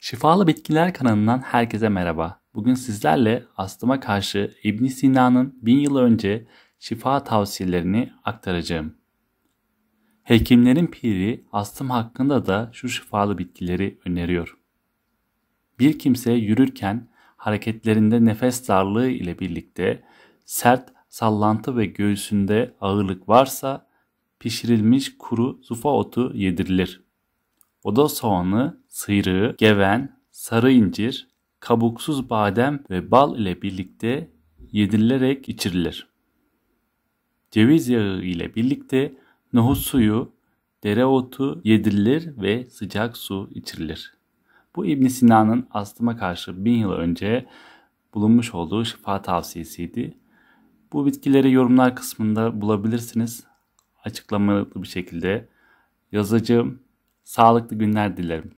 Şifalı Bitkiler kanalından herkese merhaba. Bugün sizlerle astıma karşı İbn Sina'nın bin yıl önce şifa tavsiyelerini aktaracağım. Hekimlerin piri astım hakkında da şu şifalı bitkileri öneriyor. Bir kimse yürürken hareketlerinde nefes darlığı ile birlikte sert sallantı ve göğsünde ağırlık varsa pişirilmiş kuru zufa otu yedirilir oda soğanı, sıyrığı, geven, sarı incir, kabuksuz badem ve bal ile birlikte yedirilerek içirilir. Ceviz yağı ile birlikte nohut suyu, dereotu yedirilir ve sıcak su içirilir. Bu İbn Sina'nın astıma karşı bin yıl önce bulunmuş olduğu şifa tavsiyesiydi. Bu bitkileri yorumlar kısmında bulabilirsiniz. Açıklamalı bir şekilde yazacağım. Sağlıklı günler dilerim.